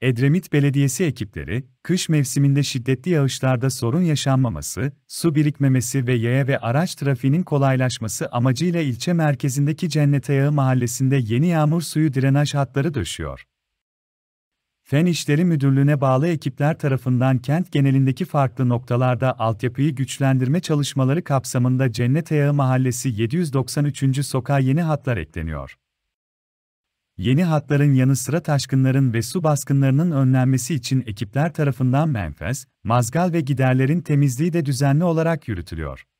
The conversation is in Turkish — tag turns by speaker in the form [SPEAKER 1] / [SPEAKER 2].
[SPEAKER 1] Edremit Belediyesi ekipleri, kış mevsiminde şiddetli yağışlarda sorun yaşanmaması, su birikmemesi ve yaya ve araç trafiğinin kolaylaşması amacıyla ilçe merkezindeki Cennet Ayağı mahallesinde yeni yağmur suyu drenaj hatları döşüyor. Fen İşleri Müdürlüğü'ne bağlı ekipler tarafından kent genelindeki farklı noktalarda altyapıyı güçlendirme çalışmaları kapsamında Cennet Ayağı Mahallesi 793. sokağa yeni hatlar ekleniyor. Yeni hatların yanı sıra taşkınların ve su baskınlarının önlenmesi için ekipler tarafından menfez, mazgal ve giderlerin temizliği de düzenli olarak yürütülüyor.